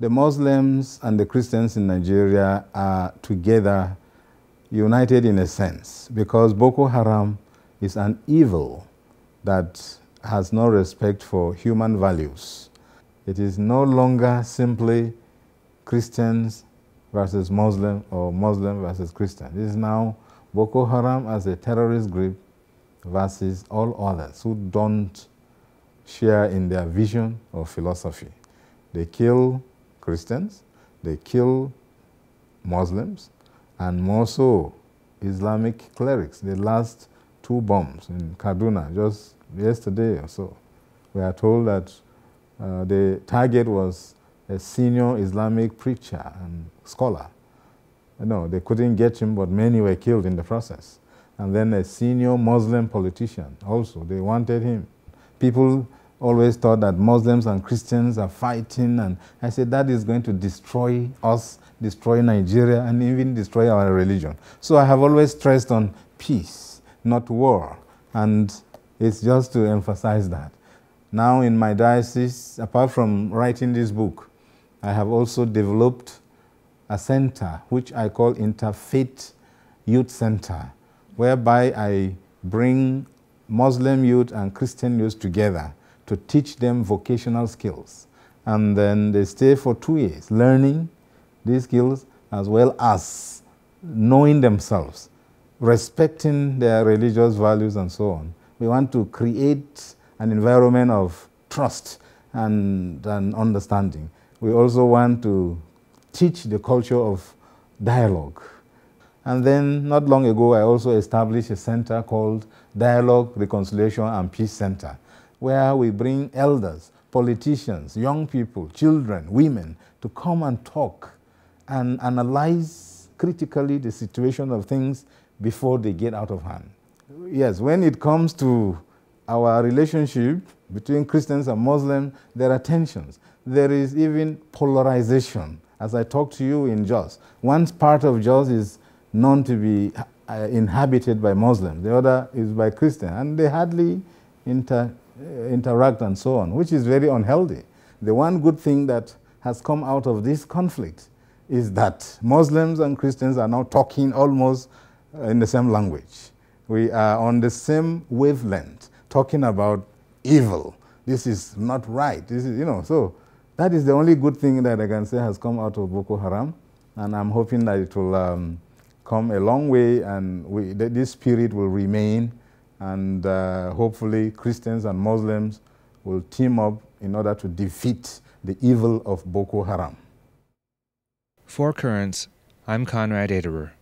the Muslims and the Christians in Nigeria are together, united in a sense, because Boko Haram is an evil that has no respect for human values. It is no longer simply Christians versus Muslim or Muslim versus Christian. It is now Boko Haram as a terrorist group versus all others who don't share in their vision or philosophy. They kill Christians, they kill Muslims, and more so Islamic clerics. The last two bombs in Kaduna just yesterday or so, we are told that uh, the target was a senior Islamic preacher and scholar. No, they couldn't get him, but many were killed in the process. And then a senior Muslim politician also, they wanted him. People always thought that Muslims and Christians are fighting. And I said, that is going to destroy us, destroy Nigeria, and even destroy our religion. So I have always stressed on peace, not war. And it's just to emphasize that. Now, in my diocese, apart from writing this book, I have also developed a center which I call Interfaith Youth Center, whereby I bring Muslim youth and Christian youth together to teach them vocational skills. And then they stay for two years learning these skills as well as knowing themselves, respecting their religious values and so on. We want to create an environment of trust and, and understanding. We also want to teach the culture of dialogue. And then, not long ago, I also established a center called Dialogue, Reconciliation and Peace Center where we bring elders, politicians, young people, children, women to come and talk and analyze critically the situation of things before they get out of hand. Yes, when it comes to our relationship between Christians and Muslims, there are tensions. There is even polarization. As I talked to you in Jos, one part of Jos is known to be uh, inhabited by Muslims, the other is by Christians, and they hardly inter uh, interact and so on, which is very unhealthy. The one good thing that has come out of this conflict is that Muslims and Christians are now talking almost in the same language. We are on the same wavelength talking about evil. This is not right. This is, you know, so that is the only good thing that I can say has come out of Boko Haram. And I'm hoping that it will um, come a long way and we, this spirit will remain and uh, hopefully Christians and Muslims will team up in order to defeat the evil of Boko Haram. For Currents, I'm Conrad Aderer.